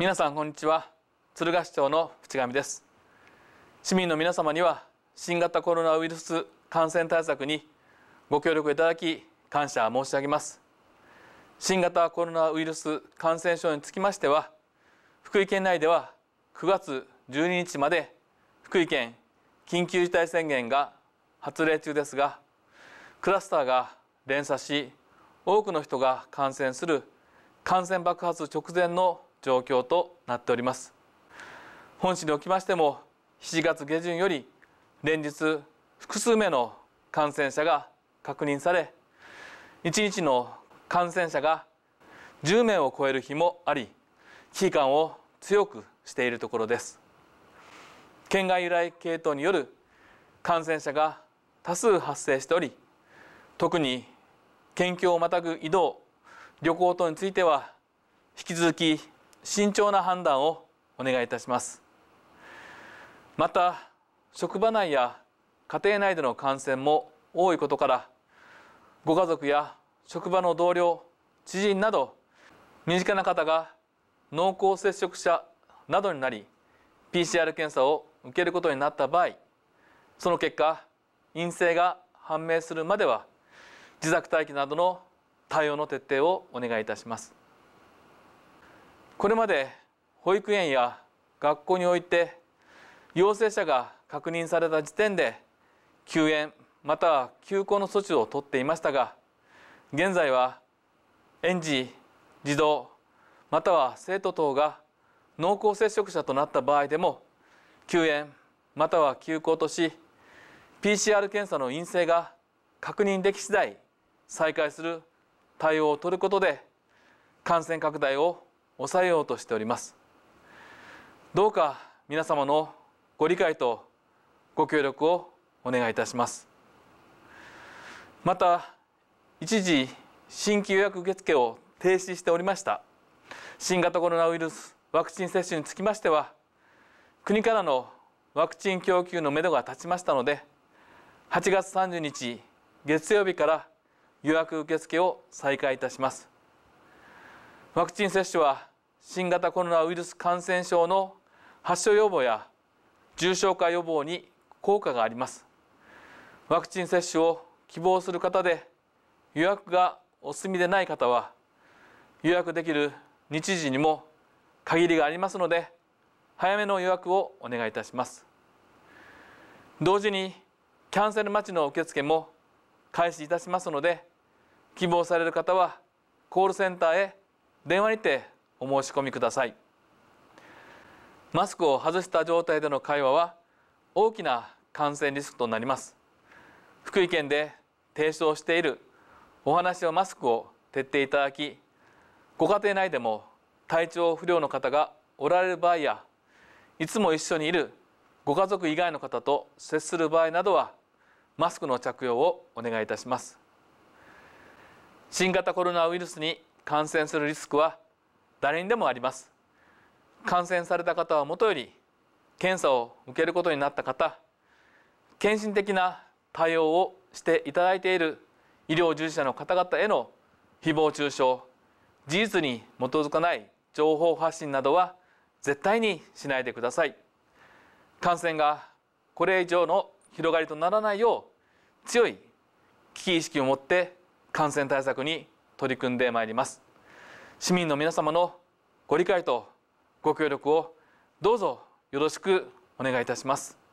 皆さんこんにちは鶴ヶ市長の淵上です市民の皆様には新型コロナウイルス感染対策にご協力いただき感謝申し上げます新型コロナウイルス感染症につきましては福井県内では9月12日まで福井県緊急事態宣言が発令中ですがクラスターが連鎖し多くの人が感染する感染爆発直前の状況となっております本市におきましても7月下旬より連日複数名の感染者が確認され1日の感染者が10名を超える日もあり危機感を強くしているところです県外由来系統による感染者が多数発生しており特に県境をまたぐ移動旅行等については引き続き慎重な判断をお願いいたしますまた職場内や家庭内での感染も多いことからご家族や職場の同僚知人など身近な方が濃厚接触者などになり PCR 検査を受けることになった場合その結果陰性が判明するまでは自宅待機などの対応の徹底をお願いいたしますこれまで保育園や学校において陽性者が確認された時点で休園または休校の措置をとっていましたが現在は園児児童または生徒等が濃厚接触者となった場合でも休園または休校とし PCR 検査の陰性が確認でき次第再開する対応を取ることで感染拡大を抑えようとしておりますどうか皆様のご理解とご協力をお願いいたしますまた一時新規予約受付を停止しておりました新型コロナウイルスワクチン接種につきましては国からのワクチン供給のめどが立ちましたので8月30日月曜日から予約受付を再開いたしますワクチン接種は新型コロナウイルス感染症の発症予防や重症化予防に効果がありますワクチン接種を希望する方で予約がお済みでない方は予約できる日時にも限りがありますので早めの予約をお願いいたします同時にキャンセル待ちの受付も開始いたしますので希望される方はコールセンターへ電話にてお申し込みくださいマスクを外した状態での会話は大きな感染リスクとなります福井県で提唱しているお話をマスクを徹底いただきご家庭内でも体調不良の方がおられる場合やいつも一緒にいるご家族以外の方と接する場合などはマスクの着用をお願いいたします新型コロナウイルスに感染するリスクは誰にでもあります感染された方はもとより検査を受けることになった方献身的な対応をしていただいている医療従事者の方々への誹謗中傷事実に基づかない情報発信などは絶対にしないでください感染がこれ以上の広がりとならないよう強い危機意識を持って感染対策に取り組んでまいります市民の皆様のご理解とご協力をどうぞよろしくお願いいたします